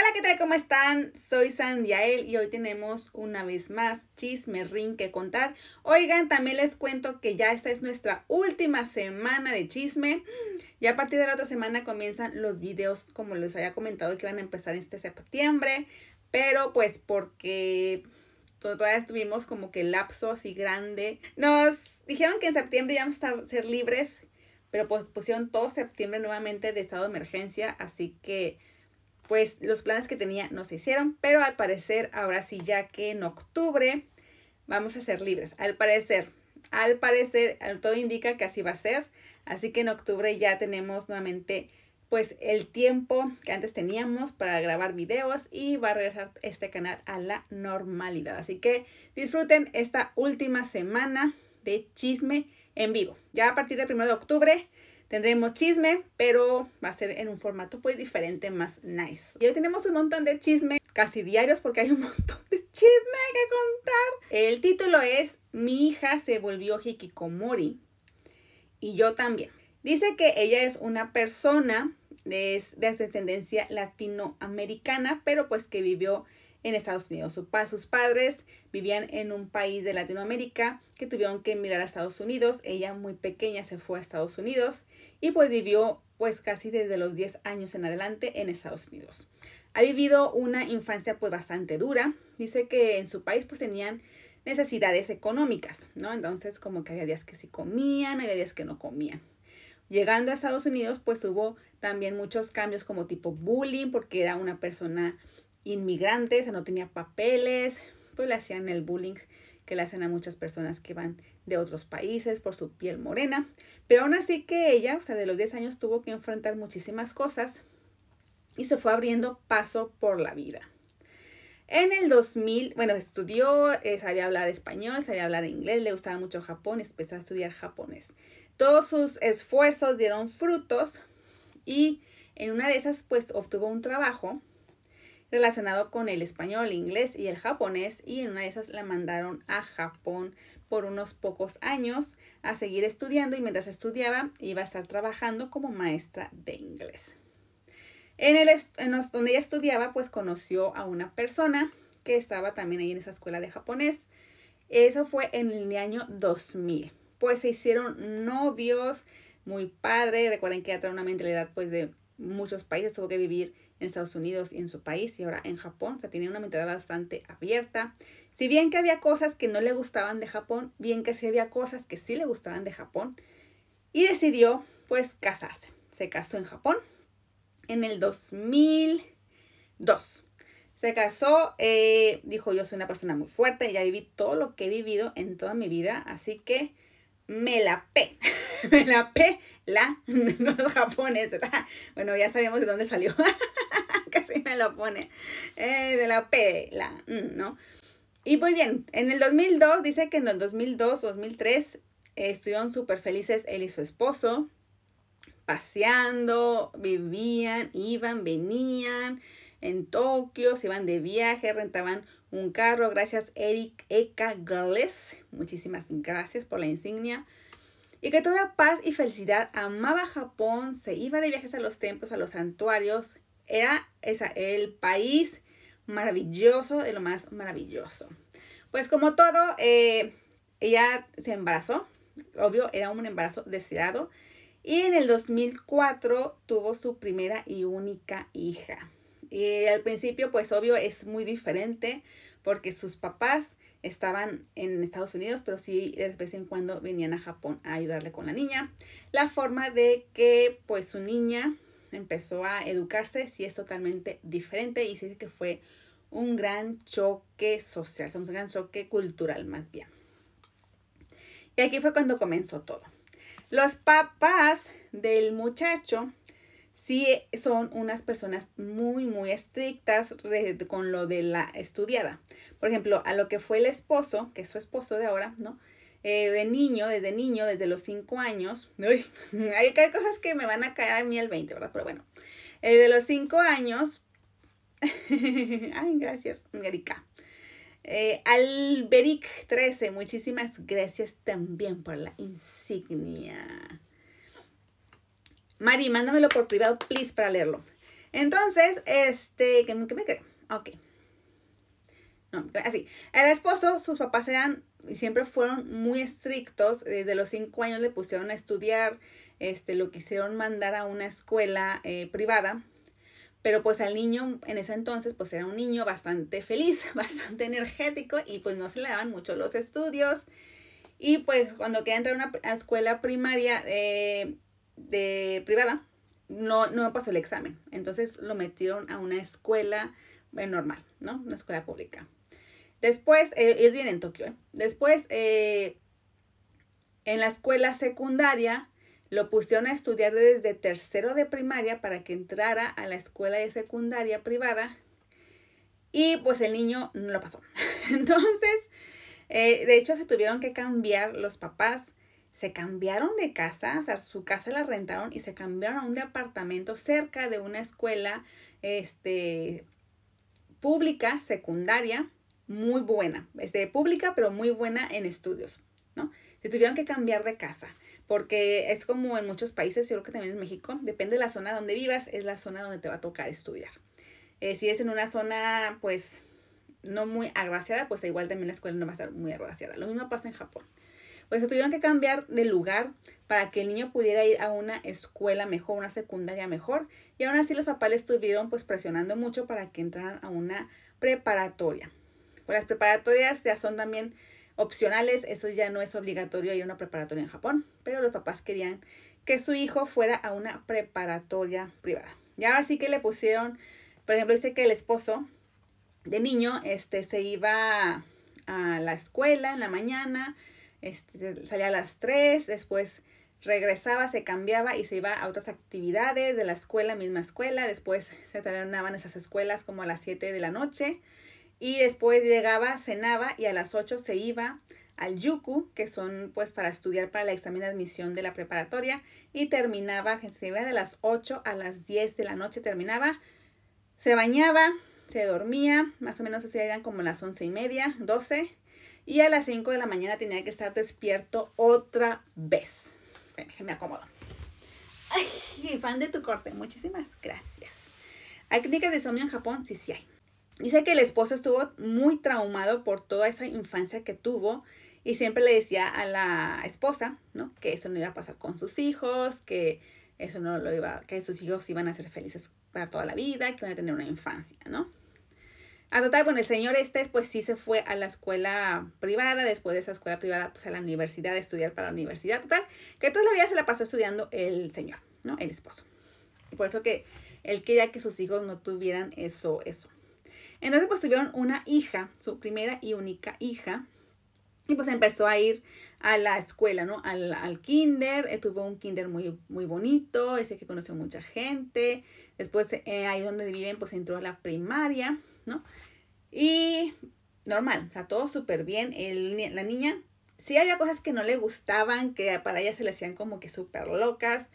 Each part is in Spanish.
Hola, ¿qué tal? ¿Cómo están? Soy Sandiael y hoy tenemos una vez más chisme ring que contar. Oigan, también les cuento que ya esta es nuestra última semana de chisme. Ya a partir de la otra semana comienzan los videos, como les había comentado, que van a empezar este septiembre. Pero pues porque todavía estuvimos como que lapso así grande. Nos dijeron que en septiembre íbamos a ser libres, pero pues pusieron todo septiembre nuevamente de estado de emergencia, así que pues los planes que tenía no se hicieron, pero al parecer ahora sí ya que en octubre vamos a ser libres, al parecer, al parecer todo indica que así va a ser, así que en octubre ya tenemos nuevamente pues el tiempo que antes teníamos para grabar videos y va a regresar este canal a la normalidad. Así que disfruten esta última semana de chisme en vivo. Ya a partir del 1 de octubre Tendremos chisme, pero va a ser en un formato pues diferente, más nice. Y hoy tenemos un montón de chisme, casi diarios porque hay un montón de chisme que contar. El título es Mi hija se volvió hikikomori y yo también. Dice que ella es una persona de, de ascendencia latinoamericana, pero pues que vivió en Estados Unidos. Sus padres vivían en un país de Latinoamérica que tuvieron que emigrar a Estados Unidos. Ella muy pequeña se fue a Estados Unidos y pues vivió pues casi desde los 10 años en adelante en Estados Unidos. Ha vivido una infancia pues bastante dura. Dice que en su país pues tenían necesidades económicas, ¿no? Entonces como que había días que sí comían, había días que no comían. Llegando a Estados Unidos, pues hubo también muchos cambios como tipo bullying, porque era una persona inmigrantes, no tenía papeles, pues le hacían el bullying que le hacen a muchas personas que van de otros países por su piel morena. Pero aún así que ella, o sea, de los 10 años tuvo que enfrentar muchísimas cosas y se fue abriendo paso por la vida. En el 2000, bueno, estudió, eh, sabía hablar español, sabía hablar inglés, le gustaba mucho Japón, empezó a estudiar japonés. Todos sus esfuerzos dieron frutos y en una de esas pues obtuvo un trabajo relacionado con el español, inglés y el japonés y en una de esas la mandaron a Japón por unos pocos años a seguir estudiando y mientras estudiaba iba a estar trabajando como maestra de inglés. En, el, donde ella estudiaba pues conoció a una persona que estaba también ahí en esa escuela de japonés. Eso fue en el año 2000. Pues se hicieron novios, muy padre. Recuerden que ella trae una mentalidad pues de muchos países, tuvo que vivir en Estados Unidos y en su país y ahora en Japón. O sea, tenía una mentalidad bastante abierta. Si bien que había cosas que no le gustaban de Japón, bien que sí había cosas que sí le gustaban de Japón. Y decidió, pues, casarse. Se casó en Japón en el 2002. Se casó, eh, dijo, yo soy una persona muy fuerte, ya viví todo lo que he vivido en toda mi vida, así que me la pe, me la pe la, los japoneses. Bueno, ya sabíamos de dónde salió me lo pone, eh, de la pela ¿no? Y muy pues bien, en el 2002, dice que en el 2002, 2003, estuvieron súper felices él y su esposo, paseando, vivían, iban, venían en Tokio, se iban de viaje, rentaban un carro. Gracias, Eric Eka Gales. Muchísimas gracias por la insignia. Y que toda paz y felicidad amaba Japón, se iba de viajes a los templos, a los santuarios era el país maravilloso, de lo más maravilloso. Pues como todo, eh, ella se embarazó. Obvio, era un embarazo deseado. Y en el 2004 tuvo su primera y única hija. Y al principio, pues obvio, es muy diferente porque sus papás estaban en Estados Unidos, pero sí de vez en cuando venían a Japón a ayudarle con la niña. La forma de que pues su niña empezó a educarse, sí es totalmente diferente y se que fue un gran choque social, un gran choque cultural más bien. Y aquí fue cuando comenzó todo. Los papás del muchacho sí son unas personas muy, muy estrictas con lo de la estudiada. Por ejemplo, a lo que fue el esposo, que es su esposo de ahora, ¿no? Eh, de niño, desde niño, desde los 5 años. Uy, hay, hay, cosas que me van a caer a mí al 20, ¿verdad? Pero bueno, eh, de los 5 años. Ay, gracias, Erika. Eh, Alberic 13, muchísimas gracias también por la insignia. Mari, mándamelo por privado, please, para leerlo. Entonces, este, ¿qué, me quedé? Ok. No, así. El esposo, sus papás eran siempre fueron muy estrictos. Desde eh, los cinco años le pusieron a estudiar, este, lo quisieron mandar a una escuela eh, privada. Pero pues al niño en ese entonces pues era un niño bastante feliz, bastante energético y pues no se le daban mucho los estudios. Y pues cuando quería entrar a una escuela primaria eh, de privada, no, no pasó el examen. Entonces lo metieron a una escuela normal, ¿no? Una escuela pública. Después, eh, es bien en Tokio, ¿eh? Después, eh, en la escuela secundaria, lo pusieron a estudiar desde tercero de primaria para que entrara a la escuela de secundaria privada. Y pues el niño no lo pasó. Entonces, de hecho, se tuvieron que cambiar los papás. Se cambiaron de casa, o sea, su casa la rentaron y se cambiaron a un departamento cerca de una escuela este, pública, secundaria muy buena, este, pública, pero muy buena en estudios, ¿no? Se tuvieron que cambiar de casa, porque es como en muchos países, yo creo que también en México, depende de la zona donde vivas, es la zona donde te va a tocar estudiar. Eh, si es en una zona, pues, no muy agraciada, pues igual también la escuela no va a estar muy agraciada. Lo mismo pasa en Japón. Pues se tuvieron que cambiar de lugar para que el niño pudiera ir a una escuela mejor, una secundaria mejor. Y aún así los papás le estuvieron pues presionando mucho para que entraran a una preparatoria. Pues las preparatorias ya son también opcionales, eso ya no es obligatorio, hay una preparatoria en Japón, pero los papás querían que su hijo fuera a una preparatoria privada. Ya así sí que le pusieron, por ejemplo, dice que el esposo de niño este, se iba a la escuela en la mañana, este, salía a las 3, después regresaba, se cambiaba y se iba a otras actividades de la escuela, misma escuela, después se terminaban esas escuelas como a las 7 de la noche y después llegaba, cenaba y a las 8 se iba al yuku, que son pues para estudiar para el examen de admisión de la preparatoria y terminaba, se iba de las 8 a las 10 de la noche, terminaba, se bañaba, se dormía, más o menos así eran como las 11 y media, 12 y a las 5 de la mañana tenía que estar despierto otra vez. Ven, me acomodo. Ay, fan de tu corte, muchísimas gracias. ¿Hay clínicas de insomnio en Japón? Sí, sí hay. Dice que el esposo estuvo muy traumado por toda esa infancia que tuvo y siempre le decía a la esposa, ¿no? Que eso no iba a pasar con sus hijos, que eso no lo iba, que sus hijos iban a ser felices para toda la vida, que iban a tener una infancia, ¿no? A total, bueno, el señor este pues sí se fue a la escuela privada, después de esa escuela privada pues a la universidad, a estudiar para la universidad, total, que toda la vida se la pasó estudiando el señor, ¿no? El esposo. por eso que él quería que sus hijos no tuvieran eso, eso. Entonces pues tuvieron una hija, su primera y única hija. Y pues empezó a ir a la escuela, ¿no? Al, kinder, eh, tuvo un kinder muy, muy bonito, ese que conoció mucha gente. Después eh, ahí donde viven pues entró a la primaria, ¿no? Y normal, o sea, todo súper bien. El, la niña sí había cosas que no le gustaban, que para ella se le hacían como que súper locas,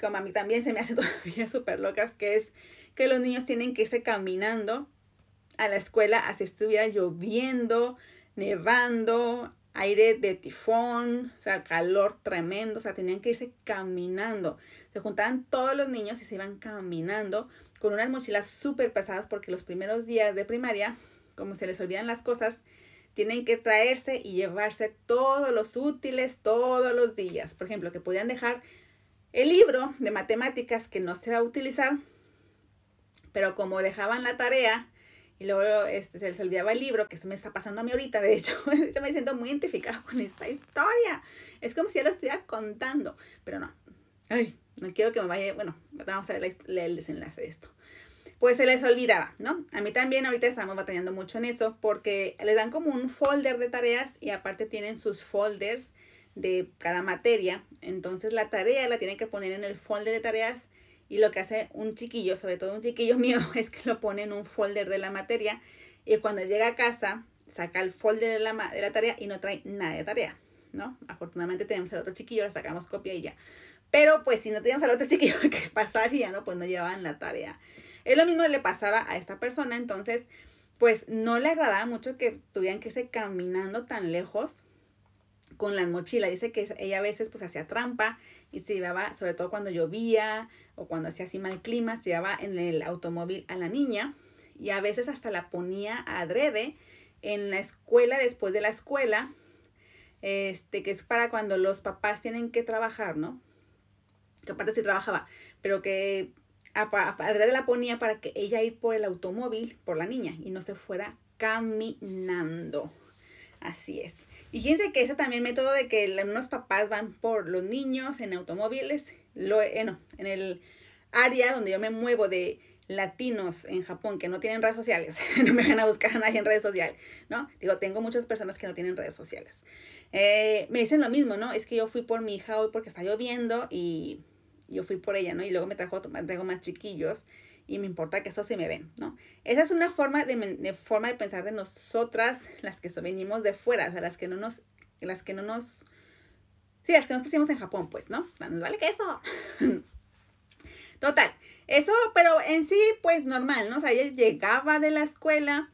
como a mí también se me hace todavía súper locas, que es que los niños tienen que irse caminando a la escuela así estuviera lloviendo, nevando, aire de tifón, o sea, calor tremendo, o sea, tenían que irse caminando. Se juntaban todos los niños y se iban caminando con unas mochilas súper pesadas porque los primeros días de primaria, como se les olvidan las cosas, tienen que traerse y llevarse todos los útiles todos los días. Por ejemplo, que podían dejar el libro de matemáticas que no se va a utilizar, pero como dejaban la tarea y luego este, se les olvidaba el libro, que eso me está pasando a mí ahorita, de hecho. Yo me siento muy identificada con esta historia. Es como si yo lo estuviera contando, pero no. Ay, no quiero que me vaya... Bueno, vamos a ver el desenlace de esto. Pues se les olvidaba, ¿no? A mí también ahorita estamos batallando mucho en eso porque les dan como un folder de tareas y aparte tienen sus folders de cada materia. Entonces la tarea la tienen que poner en el folder de tareas y lo que hace un chiquillo, sobre todo un chiquillo mío, es que lo pone en un folder de la materia y cuando llega a casa saca el folder de la, de la tarea y no trae nada de tarea, ¿no? Afortunadamente tenemos al otro chiquillo, le sacamos copia y ya. Pero pues si no teníamos al otro chiquillo, ¿qué pasaría, no? Pues no llevaban la tarea. Es lo mismo que le pasaba a esta persona, entonces pues no le agradaba mucho que tuvieran que irse caminando tan lejos con la mochila. Dice que ella a veces pues hacía trampa y se llevaba, sobre todo cuando llovía o cuando hacía así mal clima, se llevaba en el automóvil a la niña y a veces hasta la ponía adrede en la escuela, después de la escuela, este, que es para cuando los papás tienen que trabajar, ¿no? Que aparte sí trabajaba, pero que adrede la ponía para que ella ir por el automóvil, por la niña, y no se fuera caminando. Así es. Y fíjense que ese también método de que unos papás van por los niños en automóviles, lo, eh, no, en el área donde yo me muevo de latinos en Japón que no tienen redes sociales, no me van a buscar a nadie en redes sociales, ¿no? Digo, tengo muchas personas que no tienen redes sociales. Eh, me dicen lo mismo, ¿no? Es que yo fui por mi hija hoy porque está lloviendo y yo fui por ella, ¿no? Y luego me trajo, tengo más chiquillos y me importa que eso sí me ven, ¿no? Esa es una forma de, forma de pensar de nosotras, las que so, venimos de fuera, o sea, las que no nos, las que no nos, sí, las que nos pusimos en Japón, pues, ¿no? Ah, nos vale que eso. Total, eso, pero en sí, pues normal, ¿no? O sea, ella llegaba de la escuela,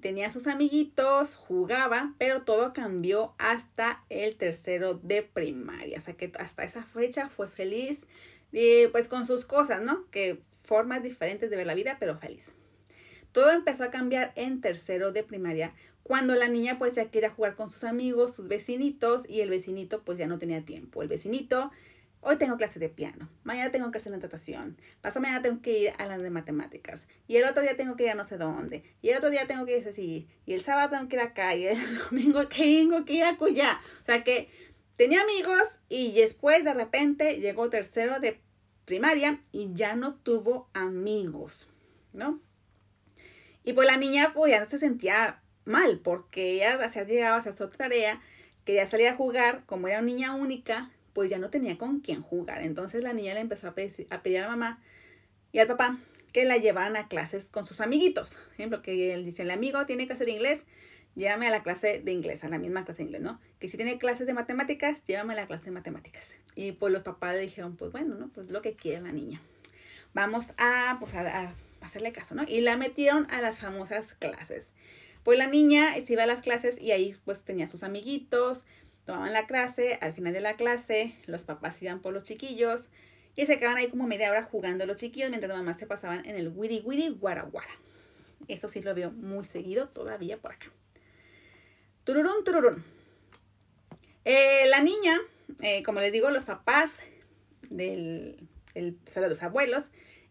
tenía sus amiguitos, jugaba, pero todo cambió hasta el tercero de primaria. O sea que hasta esa fecha fue feliz, y, eh, pues con sus cosas, ¿no? Que formas diferentes de ver la vida, pero feliz. Todo empezó a cambiar en tercero de primaria, cuando la niña pues ya quería jugar con sus amigos, sus vecinitos, y el vecinito pues ya no tenía tiempo. El vecinito, hoy tengo clase de piano, mañana tengo hacer de natación, pasado mañana tengo que ir a las de matemáticas, y el otro día tengo que ir a no sé dónde, y el otro día tengo que ir a sitio. y el sábado tengo que ir acá, y el domingo tengo que ir a cuya. O sea que tenía amigos y después de repente llegó tercero de primaria y ya no tuvo amigos, ¿no? Y pues la niña pues ya se sentía mal porque ella se llegaba, a su tarea, quería salir a jugar, como era una niña única, pues ya no tenía con quién jugar. Entonces la niña le empezó a pedir, a, la mamá y al papá que la llevaran a clases con sus amiguitos. Por ejemplo, que él dice, el amigo tiene que hacer inglés, llévame a la clase de inglés, a la misma clase de inglés, ¿no? Que si tiene clases de matemáticas, llévame a la clase de matemáticas. Y pues los papás le dijeron, pues bueno, ¿no? Pues lo que quiera la niña. Vamos a, pues, a, hacerle caso, ¿no? Y la metieron a las famosas clases. Pues la niña se iba a las clases y ahí pues tenía sus amiguitos, tomaban la clase, al final de la clase los papás iban por los chiquillos y se quedaban ahí como media hora jugando los chiquillos mientras las mamás se pasaban en el witty, witty, guara guara. Eso sí lo veo muy seguido todavía por acá. Tururún, tururún. Eh, la niña, eh, como les digo, los papás del, o sea, los abuelos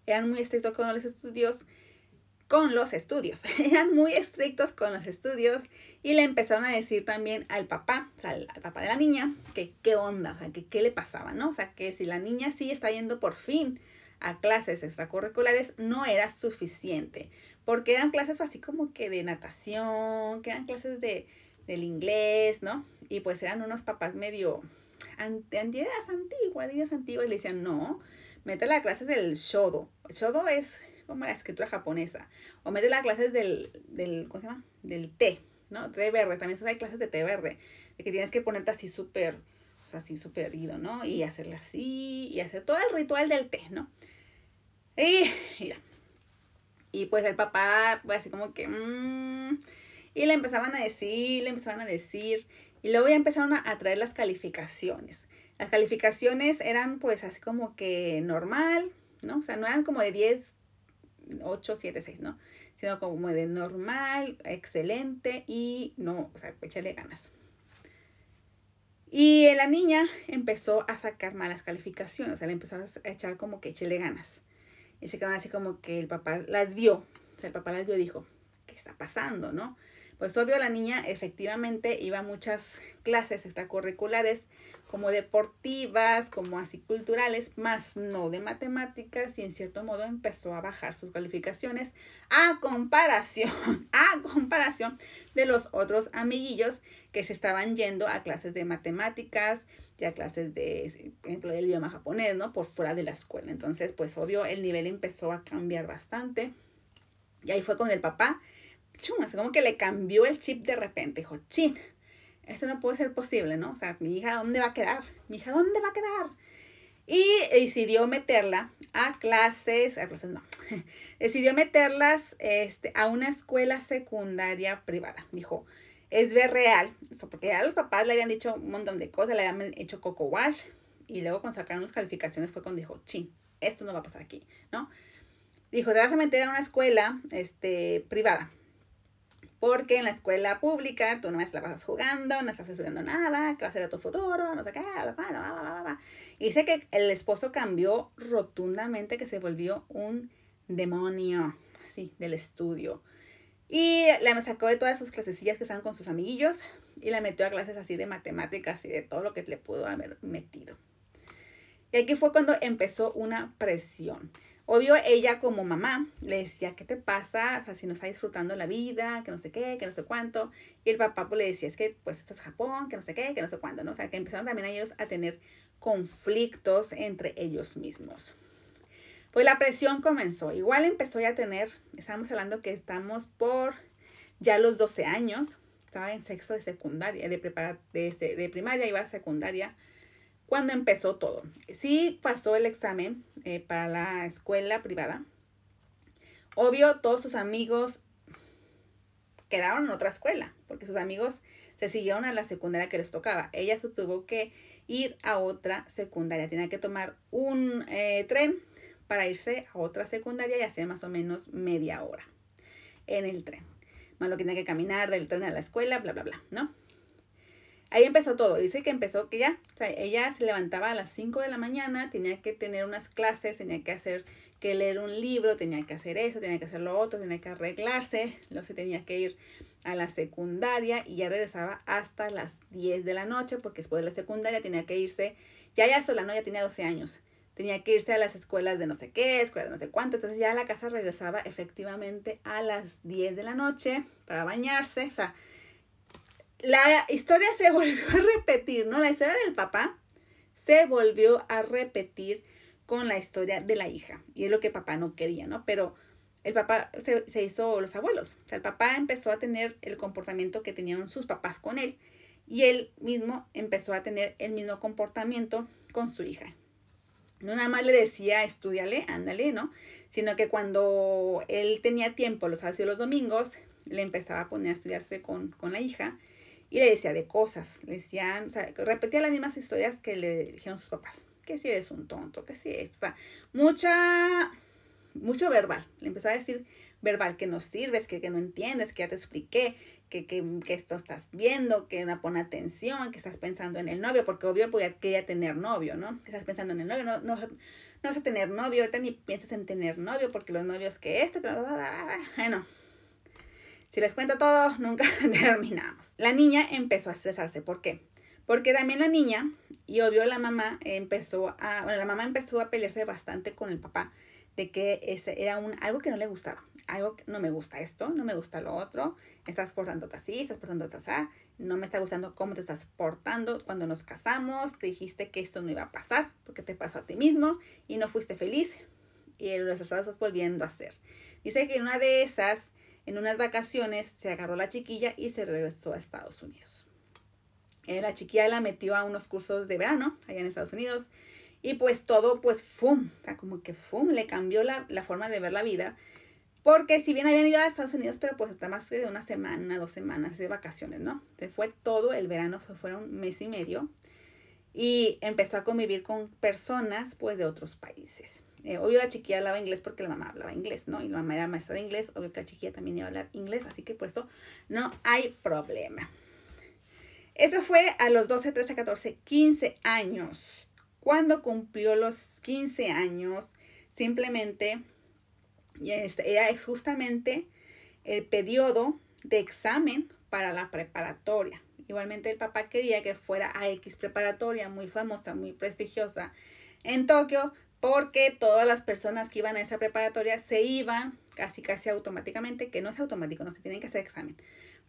eran muy estrictos con los estudios, con los estudios, eran muy estrictos con los estudios y le empezaron a decir también al papá, o sea, al, al papá de la niña, que qué onda, o sea, que qué le pasaba, ¿no? O sea, que si la niña sí está yendo por fin a clases extracurriculares no era suficiente, porque eran clases así como que de natación, que eran clases de, del inglés, ¿no? Y pues eran unos papás medio antiguas, antiguas, antiguas, y le decían, no, mete la clase del shodo. Shodo es como la escritura japonesa. O mete las clases del, del, ¿cómo se llama? Del té, ¿no? Té verde, también hay clases de té verde, de que tienes que ponerte así súper, o sea, así súper herido, ¿no? Y hacerle así, y hacer todo el ritual del té, ¿no? Y, ya. y pues el papá, pues así como que, mm, y le empezaban a decir, le empezaban a decir, y luego ya empezaron a, traer las calificaciones. Las calificaciones eran pues así como que normal, ¿no? O sea, no eran como de 10, 8, 7, 6, ¿no? Sino como de normal, excelente y no, o sea, échale ganas. Y la niña empezó a sacar malas calificaciones, o sea, le a echar como que échale ganas. Y se quedaron así como que el papá las vio, o sea, el papá las vio y dijo, ¿qué está pasando, no? Pues obvio la niña efectivamente iba a muchas clases extracurriculares como deportivas, como así culturales, más no de matemáticas y en cierto modo empezó a bajar sus calificaciones a comparación, a comparación de los otros amiguillos que se estaban yendo a clases de matemáticas y a clases de, por ejemplo, del idioma japonés, ¿no? Por fuera de la escuela. Entonces, pues obvio, el nivel empezó a cambiar bastante y ahí fue con el papá chum, así como que le cambió el chip de repente. Dijo, chin, esto no puede ser posible, ¿no? O sea, mi hija, ¿dónde va a quedar? Mi hija, ¿dónde va a quedar? Y decidió meterla a clases, a clases no, decidió meterlas este, a una escuela secundaria privada. Dijo, es ver real, eso porque ya los papás le habían dicho un montón de cosas, le habían hecho coco wash, y luego cuando sacaron las calificaciones fue cuando dijo, chin, esto no va a pasar aquí, ¿no? Dijo, te vas a meter a una escuela este, privada. Porque en la escuela pública tú no la pasas jugando, no estás estudiando nada, qué va a ser de tu futuro, no sé qué, Y dice que el esposo cambió rotundamente, que se volvió un demonio, así, del estudio. Y la sacó de todas sus clasecillas que estaban con sus amiguillos y la metió a clases así de matemáticas y de todo lo que le pudo haber metido. Y aquí fue cuando empezó una presión. Obvio, ella como mamá le decía, ¿qué te pasa? O sea, si no está disfrutando la vida, que no sé qué, que no sé cuánto. Y el papá pues, le decía, es que pues esto es Japón, que no sé qué, que no sé cuánto, ¿no? O sea, que empezaron también ellos a tener conflictos entre ellos mismos. Pues la presión comenzó. Igual empezó ya a tener, estábamos hablando que estamos por ya los 12 años, estaba en sexo de secundaria, de, preparar de, de primaria, iba a secundaria cuando empezó todo. Sí pasó el examen eh, para la escuela privada. Obvio, todos sus amigos quedaron en otra escuela, porque sus amigos se siguieron a la secundaria que les tocaba. Ella se tuvo que ir a otra secundaria, tenía que tomar un eh, tren para irse a otra secundaria y hacer más o menos media hora en el tren. Más lo que tenía que caminar del tren a la escuela, bla, bla, bla, ¿no? Ahí empezó todo. Dice que empezó que ya, o sea, ella se levantaba a las 5 de la mañana, tenía que tener unas clases, tenía que hacer que leer un libro, tenía que hacer eso, tenía que hacer lo otro, tenía que arreglarse, no se tenía que ir a la secundaria y ya regresaba hasta las 10 de la noche porque después de la secundaria tenía que irse, ya ya sola, ¿no? Ya tenía 12 años, tenía que irse a las escuelas de no sé qué, escuelas de no sé cuánto, entonces ya a la casa regresaba efectivamente a las 10 de la noche para bañarse, o sea, la historia se volvió a repetir, ¿no? La historia del papá se volvió a repetir con la historia de la hija. Y es lo que papá no quería, ¿no? Pero el papá se, hizo los abuelos. O sea, el papá empezó a tener el comportamiento que tenían sus papás con él. Y él mismo empezó a tener el mismo comportamiento con su hija. No nada más le decía, estudiale, ándale, ¿no? Sino que cuando él tenía tiempo, los sábados los domingos, le empezaba a poner a estudiarse con, con la hija y le decía de cosas, le decían, o sea, repetía las mismas historias que le dijeron sus papás. Que si eres un tonto, que si esto, o sea, mucha, mucho verbal. Le empezó a decir verbal que no sirves, que, no entiendes, que ya te expliqué, que, esto estás viendo, que no pone atención, que estás pensando en el novio, porque obvio podía, quería tener novio, ¿no? estás pensando en el novio, no, vas a tener novio, ahorita ni piensas en tener novio, porque los novios que esto, que... Bueno, si les cuento todo, nunca terminamos. La niña empezó a estresarse. ¿Por qué? Porque también la niña, y obvio la mamá, empezó a, bueno, la mamá empezó a pelearse bastante con el papá de que ese era un, algo que no le gustaba. Algo que no me gusta esto, no me gusta lo otro, estás portándote así, estás portándote así, ah, no me está gustando cómo te estás portando. Cuando nos casamos, te dijiste que esto no iba a pasar porque te pasó a ti mismo y no fuiste feliz y lo estás volviendo a hacer. Dice que en una de esas en unas vacaciones se agarró la chiquilla y se regresó a Estados Unidos. Eh, la chiquilla la metió a unos cursos de verano allá en Estados Unidos y pues todo pues ¡fum! como que ¡fum! Le cambió la, forma de ver la vida. Porque si bien habían ido a Estados Unidos, pero pues hasta más de una semana, dos semanas de vacaciones, ¿no? Se fue todo el verano, fue, un mes y medio. Y empezó a convivir con personas pues de otros países. Eh, obvio la chiquilla hablaba inglés porque la mamá hablaba inglés, ¿no? Y la mamá era maestra de inglés, obvio que la chiquilla también iba a hablar inglés, así que por eso no hay problema. Eso fue a los 12, 13, 14, 15 años. Cuando cumplió los 15 años, simplemente es este, justamente el periodo de examen para la preparatoria. Igualmente el papá quería que fuera a X preparatoria, muy famosa, muy prestigiosa en Tokio, porque todas las personas que iban a esa preparatoria se iban casi casi automáticamente, que no es automático, no se tienen que hacer examen,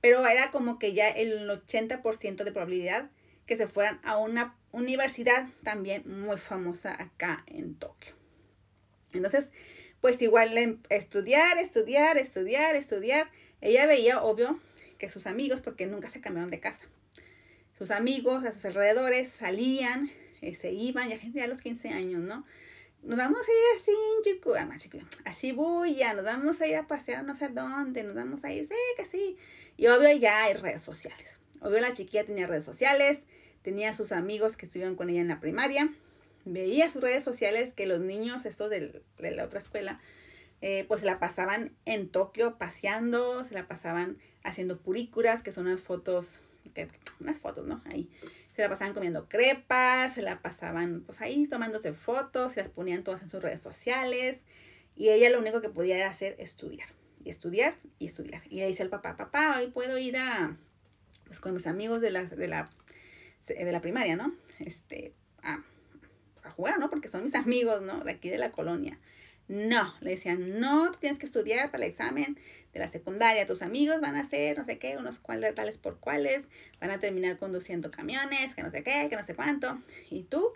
pero era como que ya el 80% de probabilidad que se fueran a una universidad también muy famosa acá en Tokio. Entonces, pues igual estudiar, estudiar, estudiar, estudiar. Ella veía, obvio, que sus amigos, porque nunca se cambiaron de casa, sus amigos a sus alrededores salían, eh, se iban, ya gente ya a los 15 años, ¿no? nos vamos a ir a ah, Shinjuku, a Shibuya, nos vamos a ir a pasear no sé dónde, nos vamos a ir, sí, que sí. Y obvio ya hay redes sociales. Obvio la chiquilla tenía redes sociales, tenía sus amigos que estuvieron con ella en la primaria, veía sus redes sociales que los niños, estos de, la otra escuela, eh, pues se la pasaban en Tokio paseando, se la pasaban haciendo purícuras, que son unas fotos, unas fotos, ¿no? Ahí, se la pasaban comiendo crepas, se la pasaban pues ahí tomándose fotos, se las ponían todas en sus redes sociales y ella lo único que podía era hacer estudiar y estudiar y estudiar. Y le dice el papá, papá, hoy puedo ir a, pues con mis amigos de la, de la, de la primaria, ¿no? Este, a, pues, a jugar, ¿no? Porque son mis amigos, ¿no? De aquí de la colonia. No, le decían, no, tienes que estudiar para el examen de la secundaria, tus amigos van a hacer no sé qué, unos cuales, tales por cuales, van a terminar conduciendo camiones, que no sé qué, que no sé cuánto, y tú,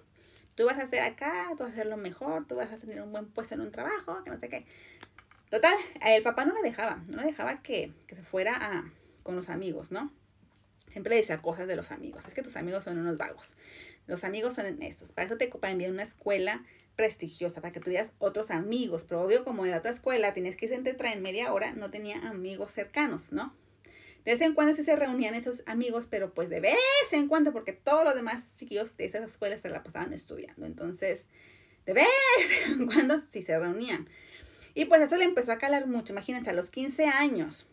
tú vas a hacer acá, tú vas a hacer lo mejor, tú vas a tener un buen puesto en un trabajo, que no sé qué. Total, el papá no lo dejaba, no la dejaba que, se fuera con los amigos, ¿no? Siempre le decía cosas de los amigos, es que tus amigos son unos vagos, los amigos son estos, para eso te ocupan enviar una escuela prestigiosa, para que tuvieras otros amigos. Pero obvio, como en la otra escuela tenías que irse en tetra en media hora, no tenía amigos cercanos, ¿no? De vez en cuando sí se reunían esos amigos, pero pues de vez en cuando, porque todos los demás chiquillos de esas escuelas se la pasaban estudiando. Entonces, de vez en cuando sí se reunían. Y pues eso le empezó a calar mucho. Imagínense, a los 15 años,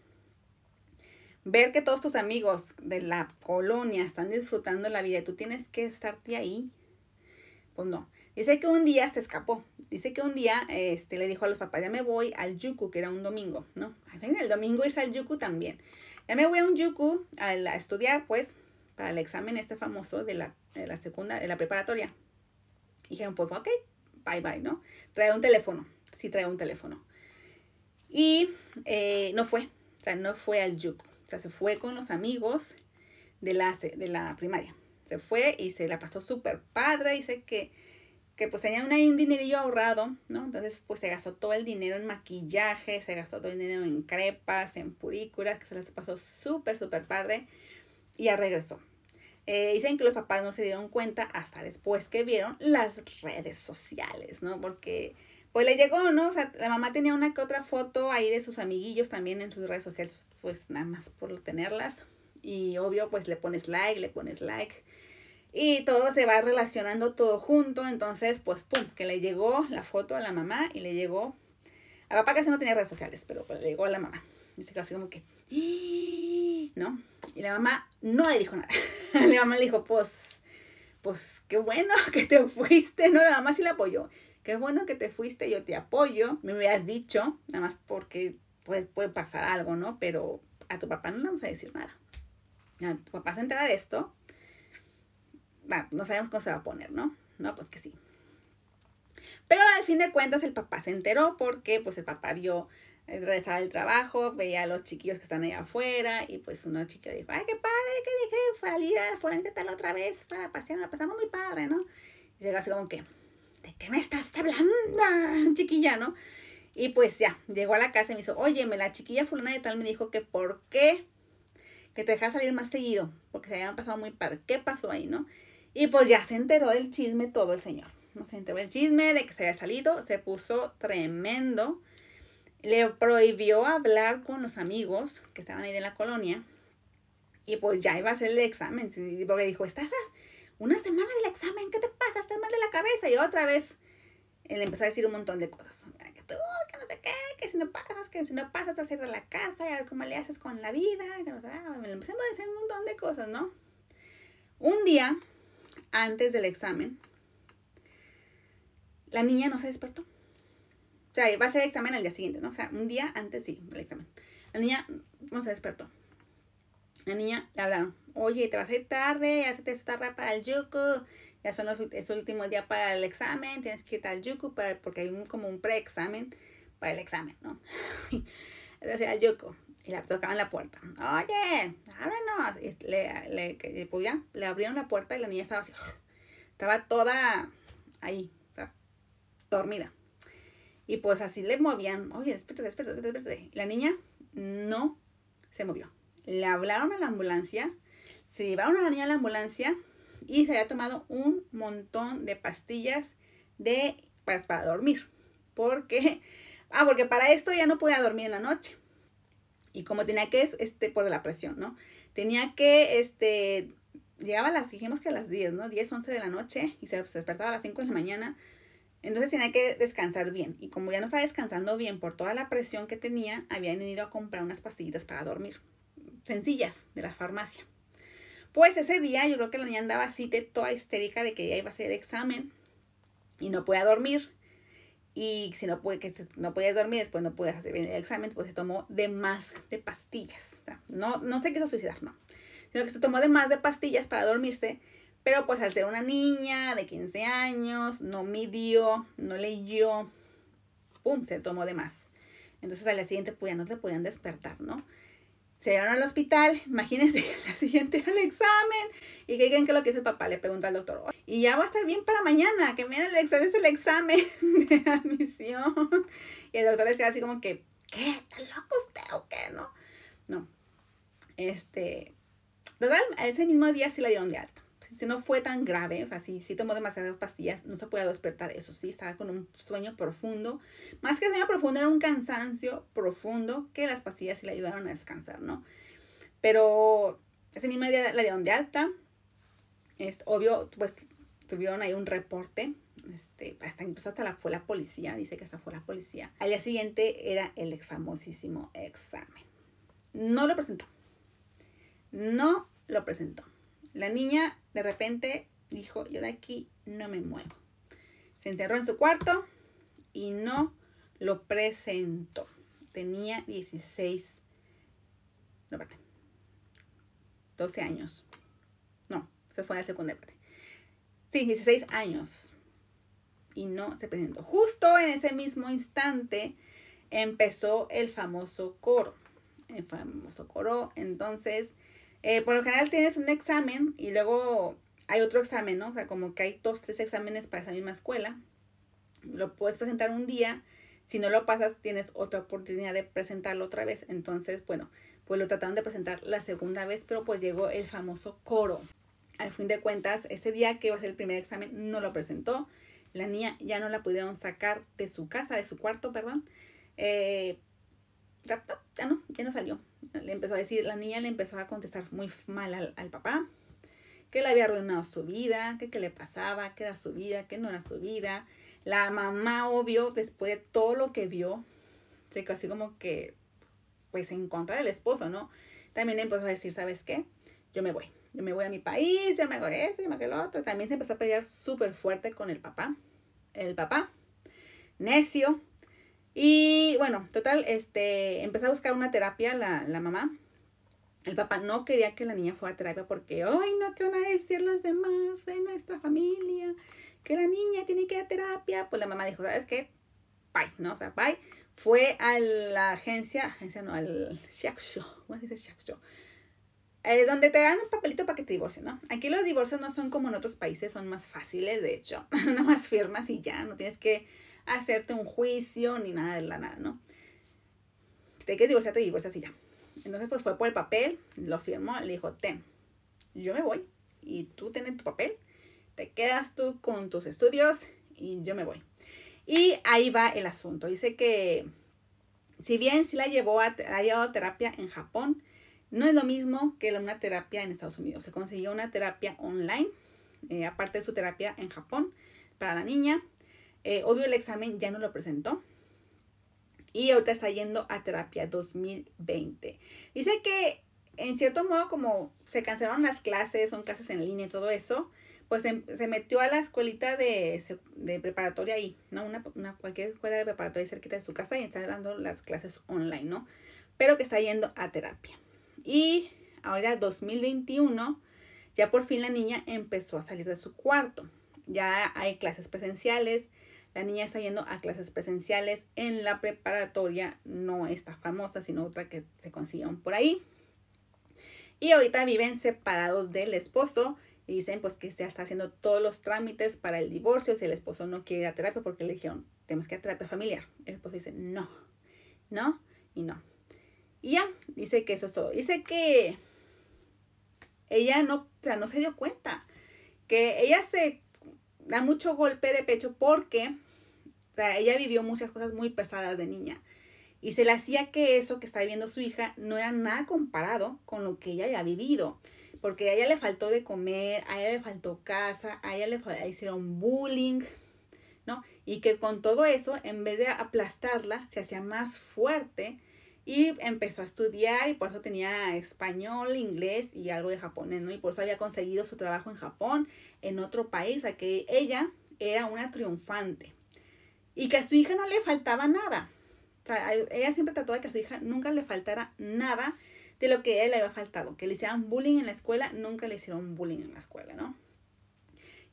ver que todos tus amigos de la colonia están disfrutando la vida y tú tienes que estarte ahí. Pues no. Dice que un día se escapó. Dice que un día este, le dijo a los papás, ya me voy al yuku, que era un domingo, ¿no? Ah, el domingo irse al yuku también. Ya me voy a un yuku a, estudiar, pues, para el examen este famoso de la, de de la preparatoria. dijeron, pues, ok, bye bye, ¿no? Trae un teléfono, sí trae un teléfono. Y eh, no fue, o sea, no fue al yuku. O sea, se fue con los amigos de la, de la primaria. Se fue y se la pasó súper padre. Dice que que pues tenían un dinerillo ahorrado, ¿no? Entonces pues se gastó todo el dinero en maquillaje, se gastó todo el dinero en crepas, en purículas, que se las pasó súper, súper padre y ya regresó. Eh, dicen que los papás no se dieron cuenta hasta después que vieron las redes sociales, ¿no? Porque pues le llegó, ¿no? O sea, la mamá tenía una que otra foto ahí de sus amiguillos también en sus redes sociales, pues nada más por tenerlas. Y obvio, pues le pones like, le pones like y todo se va relacionando todo junto. Entonces, pues, pum, que le llegó la foto a la mamá y le llegó. A papá casi no tenía redes sociales, pero pues, le llegó a la mamá. Dice casi como que. ¡Ah!", ¿No? Y la mamá no le dijo nada. la mamá le dijo, pues, pues qué bueno que te fuiste. No, la mamá sí la apoyó. Qué bueno que te fuiste, yo te apoyo. Me hubieras dicho, nada más porque puede, puede pasar algo, ¿no? Pero a tu papá no le vamos a decir nada. A tu papá se entera de esto no sabemos cómo se va a poner, ¿no? No, pues que sí. Pero al fin de cuentas el papá se enteró porque pues el papá vio, eh, regresaba del trabajo, veía a los chiquillos que están ahí afuera y pues uno chiquillo dijo, ay, qué padre, que dije salir a de tal otra vez para pasear, la pasamos muy padre, ¿no? Y llega así como que, ¿de qué me estás hablando, chiquilla, no? Y pues ya, llegó a la casa y me dijo, oye, la chiquilla fulana de tal me dijo que por qué, que te dejas salir más seguido, porque se habían pasado muy padre, ¿qué pasó ahí, no? Y pues ya se enteró del chisme todo el señor. No se enteró del chisme de que se había salido, se puso tremendo. Le prohibió hablar con los amigos que estaban ahí en la colonia. Y pues ya iba a hacer el examen, porque dijo, estás una semana del examen, ¿qué te pasa? Estás mal de la cabeza. Y otra vez él empezó a decir un montón de cosas. Que tú, que no sé qué, que si no pasas, que si no pasas vas a ir de la casa y a ver cómo le haces con la vida. Que no sé, ah, me empezamos a decir un montón de cosas, ¿no? Un día antes del examen, la niña no se despertó. O sea, va a ser el examen al día siguiente, ¿no? O sea, un día antes sí, del examen. La niña no se despertó. La niña le hablaron, oye, te vas a ir tarde, ya se te para el yuku, ya son los, es días para el examen, tienes que irte al yuku para, porque hay un, como un preexamen para el examen, ¿no? Entonces, al yuku. Y la tocaban la puerta. Oye, ábranos. le, le, pues le abrieron la puerta y la niña estaba así. Estaba toda ahí, dormida. Y pues así le movían. Oye, espérate, espérate. y La niña no se movió. Le hablaron a la ambulancia. Se llevaron a la niña a la ambulancia. Y se había tomado un montón de pastillas de, para, para dormir. Porque, ah, porque para esto ya no podía dormir en la noche y como tenía que, este, por la presión, ¿no? Tenía que, este, llegaba a las, dijimos que a las 10, ¿no? 10, 11 de la noche y se, despertaba a las 5 de la mañana. Entonces tenía que descansar bien. Y como ya no estaba descansando bien por toda la presión que tenía, habían ido a comprar unas pastillitas para dormir. Sencillas, de la farmacia. Pues ese día yo creo que la niña andaba así de toda histérica de que ya iba a hacer examen y no podía dormir y si no, puede, que no podías dormir, después no podías hacer bien el examen, pues se tomó de más de pastillas. O sea, no, se quiso suicidar, no. Sino que se tomó de más de pastillas para dormirse, pero pues al ser una niña de 15 años, no midió, no leyó, ¡pum! Se tomó de más. Entonces al día siguiente pues, ya no se podían despertar, ¿no? Se llevaron al hospital, imagínense la siguiente al examen y que digan que lo que es el papá, le pregunta al doctor. Y ya va a estar bien para mañana, que me es el examen de admisión. Y el doctor les queda así como que, ¿qué? ¿Está loco usted o qué? No, no. Este, total, ese mismo día sí la dieron de alta si no fue tan grave, o sea, si, si tomó demasiadas pastillas, no se podía despertar, eso sí, estaba con un sueño profundo. Más que sueño profundo, era un cansancio profundo que las pastillas sí le ayudaron a descansar, ¿no? Pero ese mismo día la dieron de alta. Es obvio, pues tuvieron ahí un reporte. Este, hasta incluso hasta la, fue la policía, dice que hasta fue la policía. Al día siguiente era el famosísimo examen. No lo presentó. No lo presentó. La niña de repente dijo, yo de aquí no me muevo. Se encerró en su cuarto y no lo presentó. Tenía 16, no, espérate, 12 años. No, se fue al segundo segunda Sí, 16 años. Y no se presentó. Justo en ese mismo instante empezó el famoso coro. El famoso coro. Entonces, eh, por lo general tienes un examen y luego hay otro examen, ¿no? O sea, como que hay dos, tres exámenes para esa misma escuela. Lo puedes presentar un día. Si no lo pasas, tienes otra oportunidad de presentarlo otra vez. Entonces, bueno, pues lo trataron de presentar la segunda vez, pero pues llegó el famoso coro. Al fin de cuentas, ese día que iba a ser el primer examen, no lo presentó. La niña ya no la pudieron sacar de su casa, de su cuarto, perdón. Eh, ya no, ya no salió le empezó a decir, la niña le empezó a contestar muy mal al, papá, que le había arruinado su vida, que qué le pasaba, que era su vida, que no era su vida. La mamá, obvio, después de todo lo que vio, se como que, pues en contra del esposo, ¿no? También empezó a decir, ¿sabes qué? Yo me voy, yo me voy a mi país, yo me voy a este, yo me a el otro. También se empezó a pelear súper fuerte con el papá. El papá, necio, y bueno, total, este, empecé a buscar una terapia la, mamá. El papá no quería que la niña fuera a terapia porque, ay, no, te van a decir los demás de nuestra familia? Que la niña tiene que ir a terapia. Pues la mamá dijo, ¿sabes qué? Bye, ¿no? O sea, bye. Fue a la agencia, agencia no, al shaksho, ¿cómo se dice shaksho? Show? Eh, donde te dan un papelito para que te divorcien, ¿no? Aquí los divorcios no son como en otros países, son más fáciles, de hecho. Nada más firmas y ya, no tienes que hacerte un juicio ni nada de la nada, ¿no? Si te quieres divorciar, te divorcias y ya. Entonces, pues fue por el papel, lo firmó, le dijo, ten, yo me voy y tú tienes tu papel, te quedas tú con tus estudios y yo me voy. Y ahí va el asunto. Dice que si bien sí la llevó a, ha terapia en Japón, no es lo mismo que una terapia en Estados Unidos. Se consiguió una terapia online, eh, aparte de su terapia en Japón para la niña. Eh, obvio el examen ya no lo presentó. Y ahorita está yendo a terapia 2020. Dice que en cierto modo como se cancelaron las clases, son clases en línea y todo eso, pues se, metió a la escuelita de, preparatoria ahí, ¿no? Una, cualquier escuela de preparatoria cerquita de su casa y está dando las clases online, ¿no? Pero que está yendo a terapia. Y ahora 2021, ya por fin la niña empezó a salir de su cuarto. Ya hay clases presenciales, la niña está yendo a clases presenciales en la preparatoria, no esta famosa, sino otra que se consiguieron por ahí. Y ahorita viven separados del esposo y dicen pues que se está haciendo todos los trámites para el divorcio si el esposo no quiere ir a terapia porque le dijeron, tenemos que ir a terapia familiar. El esposo dice, no, no y no. Y ya, dice que eso es todo. Dice que ella no, o sea, no se dio cuenta, que ella se da mucho golpe de pecho porque sea, ella vivió muchas cosas muy pesadas de niña. Y se le hacía que eso que estaba viviendo su hija no era nada comparado con lo que ella había vivido. Porque a ella le faltó de comer, a ella le faltó casa, a ella le hicieron bullying, ¿no? Y que con todo eso, en vez de aplastarla, se hacía más fuerte y empezó a estudiar y por eso tenía español, inglés y algo de japonés, ¿no? Y por eso había conseguido su trabajo en Japón, en otro país, a que ella era una triunfante y que a su hija no le faltaba nada. O sea, ella siempre trató de que a su hija nunca le faltara nada de lo que a él le había faltado. Que le hicieran bullying en la escuela, nunca le hicieron bullying en la escuela, ¿no?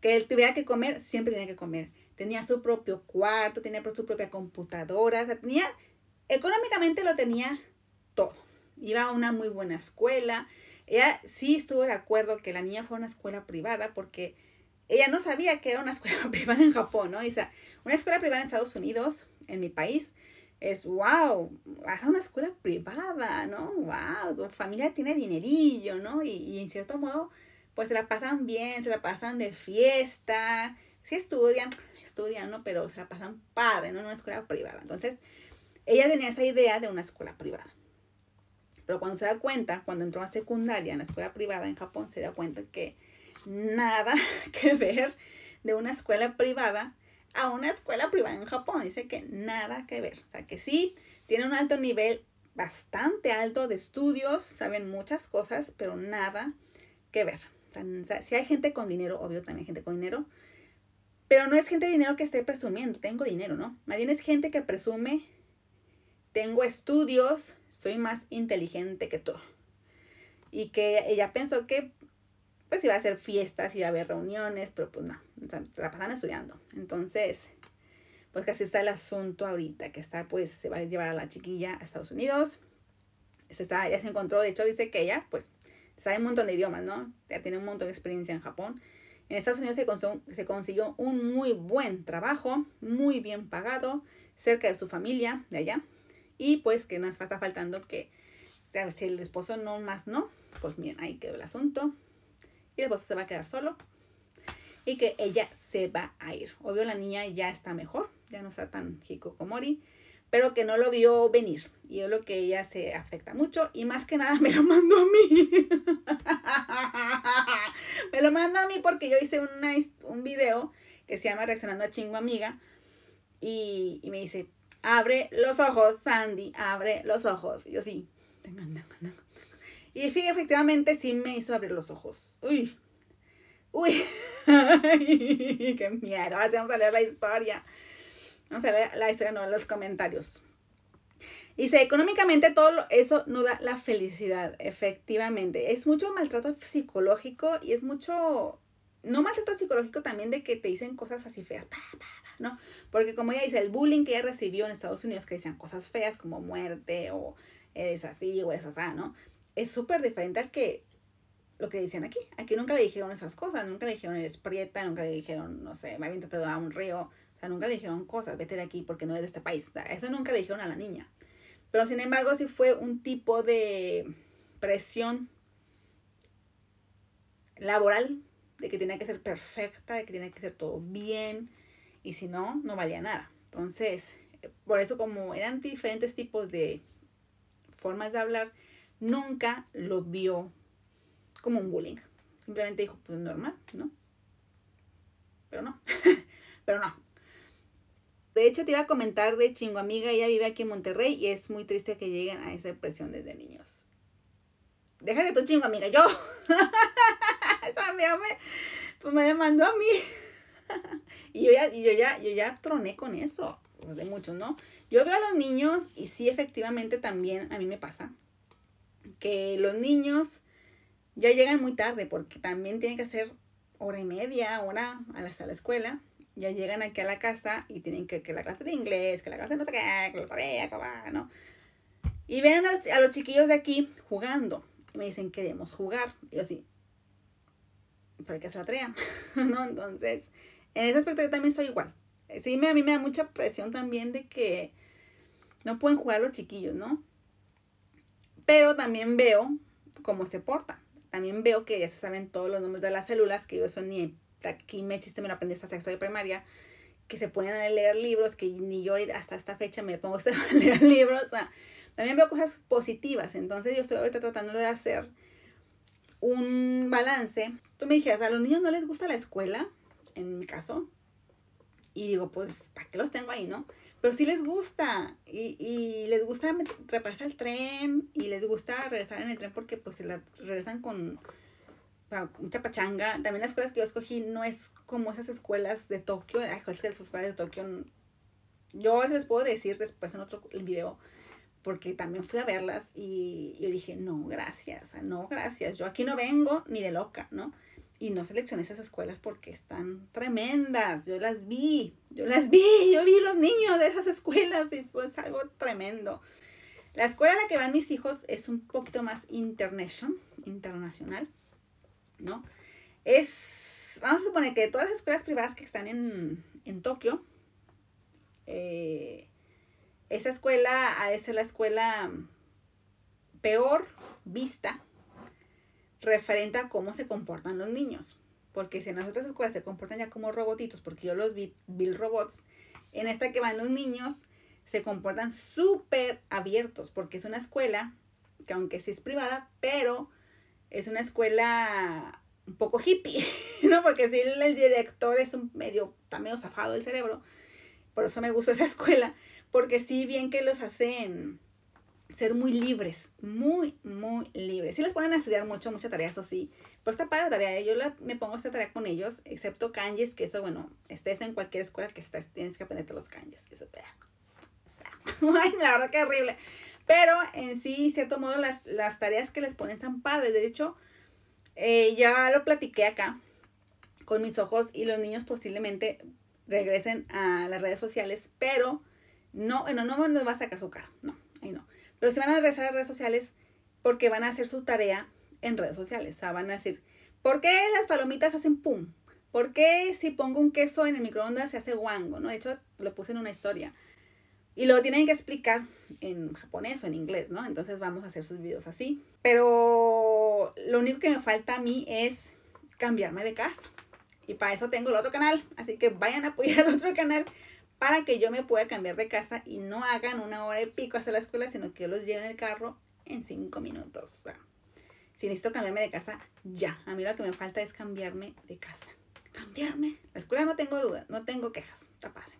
Que él tuviera que comer, siempre tenía que comer. Tenía su propio cuarto, tenía su propia computadora, o sea, tenía, económicamente lo tenía todo. Iba a una muy buena escuela. Ella sí estuvo de acuerdo que la niña fue a una escuela privada porque ella no sabía que era una escuela privada en Japón, ¿no? o sea, una escuela privada en Estados Unidos, en mi país, es wow, hasta una escuela privada, ¿no? Wow, tu familia tiene dinerillo, ¿no? Y, en cierto modo, pues se la pasan bien, se la pasan de fiesta, si estudian, estudian, ¿no? Pero se la pasan padre, ¿no? En una escuela privada. Entonces, ella tenía esa idea de una escuela privada. Pero cuando se da cuenta, cuando entró a secundaria en la escuela privada en Japón, se da cuenta que nada que ver de una escuela privada a una escuela privada en Japón. Dice que nada que ver. O sea, que sí, tiene un alto nivel bastante alto de estudios, saben muchas cosas, pero nada que ver. O sea, si hay gente con dinero, obvio también hay gente con dinero, pero no es gente de dinero que esté presumiendo, tengo dinero, ¿no? Más bien es gente que presume, tengo estudios, soy más inteligente que tú. Y que ella pensó que pues iba a hacer fiestas, iba a haber reuniones, pero pues no, la pasan estudiando. Entonces, pues casi está el asunto ahorita, que está, pues se va a llevar a la chiquilla a Estados Unidos. Se está, ya se encontró, de hecho dice que ella, pues, sabe un montón de idiomas, ¿no? Ya tiene un montón de experiencia en Japón. En Estados Unidos se, consiguió un muy buen trabajo, muy bien pagado, cerca de su familia de allá. Y pues que nos está faltando que, sea, si el esposo no más no, pues miren, ahí quedó el asunto y después se va a quedar solo y que ella se va a ir. Obvio la niña ya está mejor, ya no está tan como Ori, pero que no lo vio venir y es lo que ella se afecta mucho y más que nada me lo mandó a mí. me lo mandó a mí porque yo hice un video que se llama Reaccionando a Chingo Amiga y, me dice, abre los ojos, Sandy, abre los ojos. yo sí, y efectivamente sí me hizo abrir los ojos. Uy, uy, qué miedo. vamos a leer la historia. Vamos a leer la historia, no los comentarios. Dice, económicamente todo eso no da la felicidad, efectivamente. Es mucho maltrato psicológico y es mucho, no maltrato psicológico también de que te dicen cosas así feas, ¿no? Porque como ella dice, el bullying que ella recibió en Estados Unidos, que decían cosas feas como muerte o eres así o eres así, ¿no? es súper diferente al que lo que dicen aquí. Aquí nunca le dijeron esas cosas, nunca le dijeron eres prieta, nunca le dijeron, no sé, me tratado a un río, o sea, nunca le dijeron cosas, vete de aquí porque no es de este país. eso nunca le dijeron a la niña. Pero sin embargo, sí fue un tipo de presión laboral, de que tenía que ser perfecta, de que tenía que ser todo bien, y si no, no valía nada. Entonces, eh, por eso como eran diferentes tipos de formas de hablar, nunca lo vio como un bullying. Simplemente dijo, pues normal, ¿no? Pero no, pero no. De hecho, te iba a comentar de chingo amiga, ella vive aquí en Monterrey y es muy triste que lleguen a esa depresión desde niños. Déjate tu chingo amiga, yo. esa amiga me, pues demandó a mí. y yo ya, yo ya, yo ya troné con eso, pues, de muchos, ¿no? Yo veo a los niños y sí, efectivamente también a mí me pasa que los niños ya llegan muy tarde porque también tienen que hacer hora y media, hora hasta la escuela. Ya llegan aquí a la casa y tienen que, que la clase de inglés, que la clase de no sé qué, que la tarea, que ¿no? Y ven a los, chiquillos de aquí jugando. Y me dicen, queremos jugar. Y yo sí, pero hay que hacer la tarea, ¿no? Entonces, en ese aspecto yo también estoy igual. Sí, a mí me da mucha presión también de que no pueden jugar los chiquillos, ¿no? Pero también veo cómo se porta. También veo que ya se saben todos los nombres de las células, que yo eso ni aquí me chiste, me lo aprendí hasta sexto de primaria, que se ponen a leer libros, que ni yo hasta esta fecha me pongo a leer libros. también veo cosas positivas. Entonces yo estoy ahorita tratando de hacer un balance. Tú me dijeras, a los niños no les gusta la escuela, en mi caso. Y digo, pues, ¿para qué los tengo ahí, no? pero sí les gusta y, y les gusta repasar el tren y les gusta regresar en el tren porque pues se la regresan con mucha pachanga. También las escuelas que yo escogí no es como esas escuelas de Tokio, es que sus padres de Tokio, yo les puedo decir después en otro video, porque también fui a verlas y yo dije, no, gracias, no, gracias, yo aquí no vengo ni de loca, ¿no? Y no seleccioné esas escuelas porque están tremendas. Yo las vi, yo las vi, yo vi los niños de esas escuelas. Y eso es algo tremendo. La escuela a la que van mis hijos es un poquito más international, internacional, ¿no? Es, vamos a suponer que todas las escuelas privadas que están en, Tokio, eh, esa escuela a de la escuela peor vista referente a cómo se comportan los niños. Porque si en las otras escuelas se comportan ya como robotitos, porque yo los vi, Bill robots, en esta que van los niños se comportan súper abiertos, porque es una escuela que aunque sí es privada, pero es una escuela un poco hippie, ¿no? Porque si el director es un medio, está medio zafado el cerebro, por eso me gusta esa escuela, porque sí bien que los hacen ser muy libres, muy, muy libres. si les ponen a estudiar mucho, muchas tareas o sí, pero está para la tarea. ¿eh? Yo la, me pongo esta tarea con ellos, excepto Canyes, que eso, bueno, estés en cualquier escuela que estés, tienes que aprenderte los kanjis. Eso, Ay, la verdad que horrible. Pero en sí, cierto modo, las, las tareas que les ponen son padres. De hecho, eh, ya lo platiqué acá con mis ojos y los niños posiblemente regresen a las redes sociales, pero no, no, no nos va a sacar su cara, no. Pero se van a regresar a redes sociales porque van a hacer su tarea en redes sociales. O sea, van a decir, ¿por qué las palomitas hacen pum? ¿Por qué si pongo un queso en el microondas se hace guango? ¿no? De hecho, lo puse en una historia. Y lo tienen que explicar en japonés o en inglés, ¿no? Entonces vamos a hacer sus videos así. Pero lo único que me falta a mí es cambiarme de casa. Y para eso tengo el otro canal. Así que vayan a apoyar el otro canal para que yo me pueda cambiar de casa y no hagan una hora y pico hasta la escuela, sino que yo los lleve en el carro en cinco minutos. O sea, si necesito cambiarme de casa, ya. A mí lo que me falta es cambiarme de casa. Cambiarme. La escuela no tengo dudas, no tengo quejas. Está padre.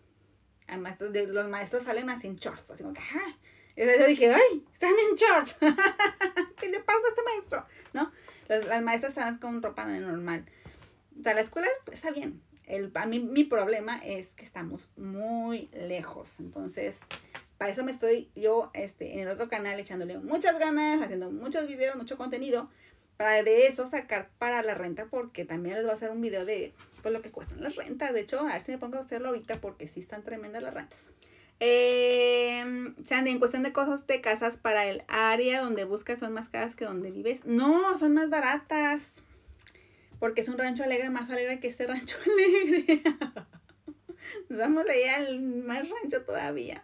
Además, los maestros salen así en shorts, así como que, ¡ah! Yo dije, ¡ay! Están en shorts. ¿Qué le pasa a este maestro? ¿No? las maestras están con ropa normal. O sea, la escuela pues, está bien. El, a mí, mi problema es que estamos muy lejos. Entonces, para eso me estoy yo este, en el otro canal echándole muchas ganas, haciendo muchos videos, mucho contenido, para de eso sacar para la renta, porque también les voy a hacer un video de pues, lo que cuestan las rentas. De hecho, a ver si me pongo a hacerlo ahorita, porque sí están tremendas las rentas. Em, Sandy, en cuestión de cosas de casas para el área donde buscas son más caras que donde vives. No, son más baratas porque es un rancho alegre más alegre que este rancho alegre. Nos vamos ir al más rancho todavía.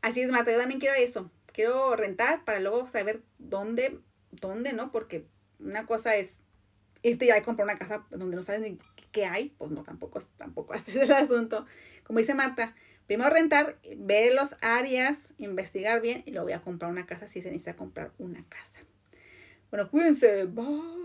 Así es, Marta, yo también quiero eso. Quiero rentar para luego saber dónde, dónde, ¿no? Porque una cosa es irte ya y comprar una casa donde no sabes ni qué hay, pues no, tampoco, tampoco haces el asunto. Como dice Marta, primero rentar, ver los áreas, investigar bien y luego voy a comprar una casa si se necesita comprar una casa. Bueno, cuídense, bye.